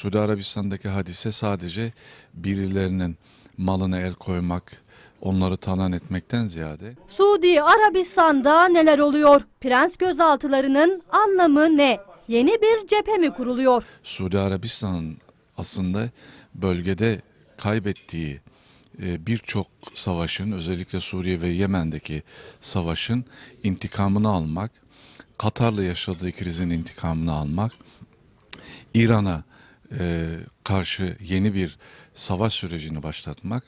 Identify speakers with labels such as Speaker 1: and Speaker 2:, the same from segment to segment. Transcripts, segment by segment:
Speaker 1: Suudi Arabistan'daki hadise sadece birilerinin malına el koymak, onları tanan etmekten ziyade.
Speaker 2: Suudi Arabistan'da neler oluyor? Prens gözaltılarının anlamı ne? Yeni bir cephe mi kuruluyor?
Speaker 1: Suudi Arabistan'ın aslında bölgede kaybettiği e, birçok savaşın özellikle Suriye ve Yemen'deki savaşın intikamını almak, Katar'la yaşadığı krizin intikamını almak, İran'a e, karşı yeni bir savaş sürecini başlatmak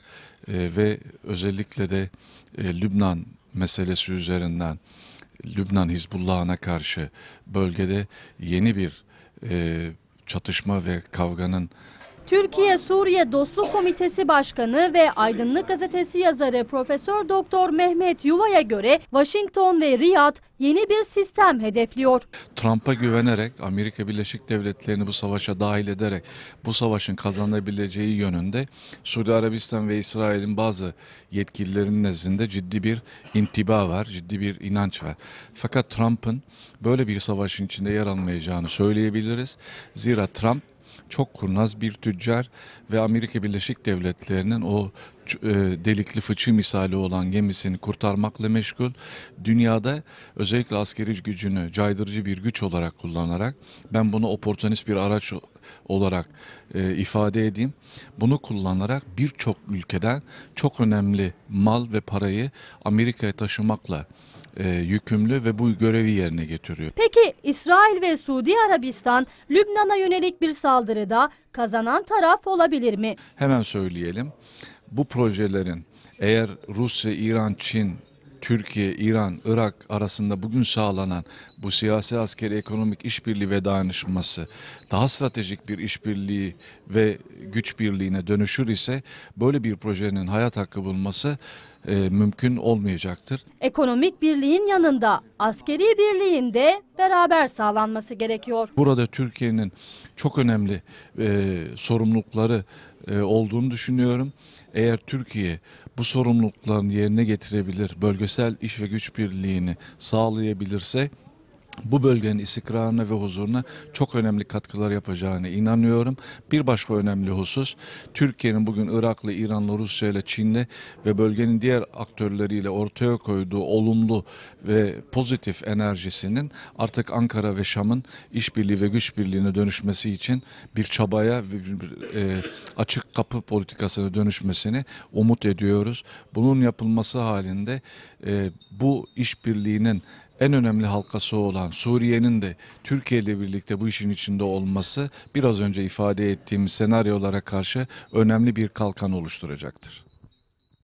Speaker 1: e, ve özellikle de e, Lübnan meselesi üzerinden Lübnan Hizbullah'ına karşı bölgede yeni bir e, çatışma ve kavganın
Speaker 2: Türkiye-Suriye Dostluk Komitesi Başkanı ve Aydınlık Gazetesi yazarı Profesör Doktor Mehmet Yuva'ya göre Washington ve Riyad yeni bir sistem hedefliyor.
Speaker 1: Trump'a güvenerek Amerika Birleşik Devletleri'ni bu savaşa dahil ederek bu savaşın kazanabileceği yönünde Suudi Arabistan ve İsrail'in bazı yetkililerinin nezdinde ciddi bir intiba var, ciddi bir inanç var. Fakat Trump'ın böyle bir savaşın içinde yer almayacağını söyleyebiliriz. Zira Trump çok kurnaz bir tüccar ve Amerika Birleşik Devletleri'nin o e, delikli fıçı misali olan gemisini kurtarmakla meşgul. Dünyada özellikle askeri gücünü caydırıcı bir güç olarak kullanarak ben bunu oportunist bir araç olarak e, ifade edeyim. Bunu kullanarak birçok ülkeden çok önemli mal ve parayı Amerika'ya taşımakla e, yükümlü ve bu görevi yerine getiriyor.
Speaker 2: Peki İsrail ve Suudi Arabistan Lübnan'a yönelik bir saldırıda kazanan taraf olabilir mi?
Speaker 1: Hemen söyleyelim. Bu projelerin eğer Rusya, İran, Çin Türkiye, İran, Irak arasında bugün sağlanan bu siyasi, askeri, ekonomik işbirliği ve dayanışması daha stratejik bir işbirliği ve güç birliğine dönüşür ise böyle bir projenin hayat hakkı bulması e, mümkün olmayacaktır.
Speaker 2: Ekonomik birliğin yanında askeri birliğin de beraber sağlanması gerekiyor.
Speaker 1: Burada Türkiye'nin çok önemli e, sorumlulukları e, olduğunu düşünüyorum. Eğer Türkiye bu sorumlulukların yerine getirebilir, bölgesel iş ve güç birliğini sağlayabilirse bu bölgenin istikrarına ve huzuruna çok önemli katkılar yapacağını inanıyorum. Bir başka önemli husus Türkiye'nin bugün Irak'la, İran'la, Rusya'yla, Çin'le ve bölgenin diğer aktörleriyle ortaya koyduğu olumlu ve pozitif enerjisinin artık Ankara ve Şam'ın işbirliği ve güç birliğine dönüşmesi için bir çabaya bir, e, açık kapı politikasına dönüşmesini umut ediyoruz. Bunun yapılması halinde e, bu işbirliğinin en önemli halkası olan Suriye'nin de Türkiye ile birlikte bu işin içinde olması biraz önce ifade ettiğim senaryolara karşı önemli bir kalkan oluşturacaktır.